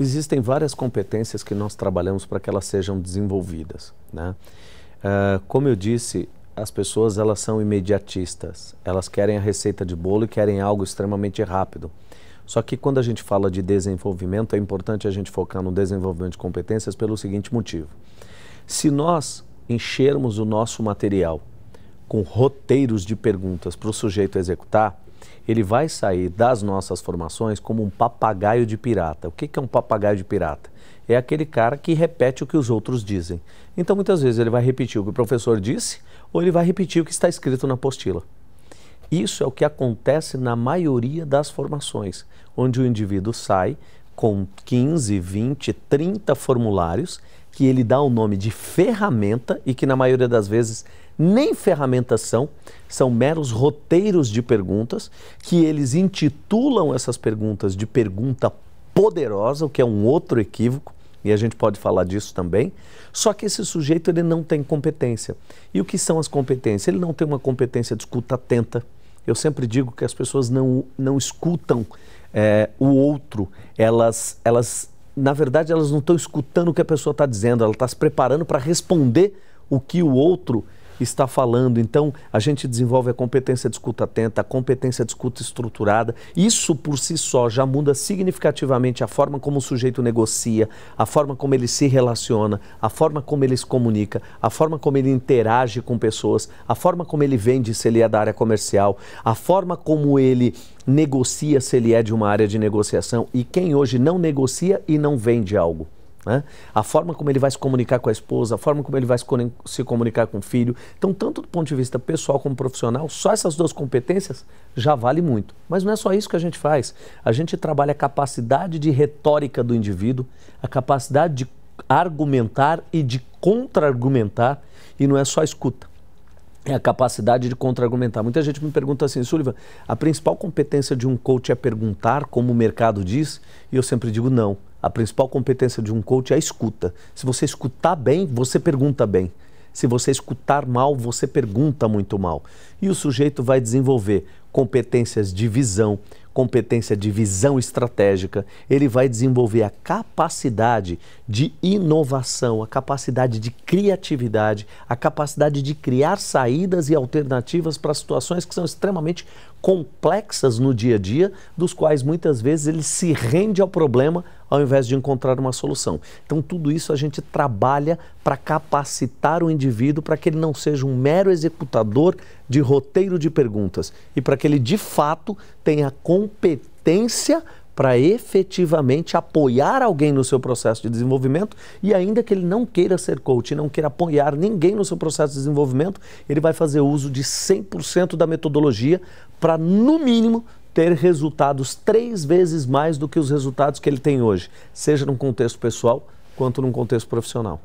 Existem várias competências que nós trabalhamos para que elas sejam desenvolvidas. Né? Uh, como eu disse, as pessoas elas são imediatistas. Elas querem a receita de bolo e querem algo extremamente rápido. Só que quando a gente fala de desenvolvimento, é importante a gente focar no desenvolvimento de competências pelo seguinte motivo. Se nós enchermos o nosso material com roteiros de perguntas para o sujeito executar, ele vai sair das nossas formações como um papagaio de pirata. O que é um papagaio de pirata? É aquele cara que repete o que os outros dizem. Então, muitas vezes, ele vai repetir o que o professor disse ou ele vai repetir o que está escrito na apostila. Isso é o que acontece na maioria das formações, onde o indivíduo sai com 15, 20, 30 formulários que ele dá o nome de ferramenta e que na maioria das vezes nem ferramentas são, são meros roteiros de perguntas que eles intitulam essas perguntas de pergunta poderosa, o que é um outro equívoco, e a gente pode falar disso também. Só que esse sujeito ele não tem competência. E o que são as competências? Ele não tem uma competência de escuta atenta eu sempre digo que as pessoas não, não escutam é, o outro, elas, elas, na verdade, elas não estão escutando o que a pessoa está dizendo, ela está se preparando para responder o que o outro está está falando. Então, a gente desenvolve a competência de escuta atenta, a competência de escuta estruturada. Isso por si só já muda significativamente a forma como o sujeito negocia, a forma como ele se relaciona, a forma como ele se comunica, a forma como ele interage com pessoas, a forma como ele vende se ele é da área comercial, a forma como ele negocia se ele é de uma área de negociação e quem hoje não negocia e não vende algo. Né? A forma como ele vai se comunicar com a esposa, a forma como ele vai se comunicar com o filho. Então, tanto do ponto de vista pessoal como profissional, só essas duas competências já vale muito. Mas não é só isso que a gente faz. A gente trabalha a capacidade de retórica do indivíduo, a capacidade de argumentar e de contra-argumentar, e não é só escuta. É a capacidade de contra-argumentar. Muita gente me pergunta assim, Sullivan, a principal competência de um coach é perguntar, como o mercado diz, e eu sempre digo não a principal competência de um coach é a escuta. Se você escutar bem, você pergunta bem. Se você escutar mal, você pergunta muito mal. E o sujeito vai desenvolver competências de visão, competência de visão estratégica, ele vai desenvolver a capacidade de inovação, a capacidade de criatividade, a capacidade de criar saídas e alternativas para situações que são extremamente complexas no dia a dia, dos quais muitas vezes ele se rende ao problema ao invés de encontrar uma solução. Então, tudo isso a gente trabalha para capacitar o indivíduo para que ele não seja um mero executador de roteiro de perguntas e para que ele de fato tenha a competência para efetivamente apoiar alguém no seu processo de desenvolvimento e ainda que ele não queira ser coach, não queira apoiar ninguém no seu processo de desenvolvimento, ele vai fazer uso de 100% da metodologia para no mínimo ter resultados três vezes mais do que os resultados que ele tem hoje, seja num contexto pessoal quanto num contexto profissional.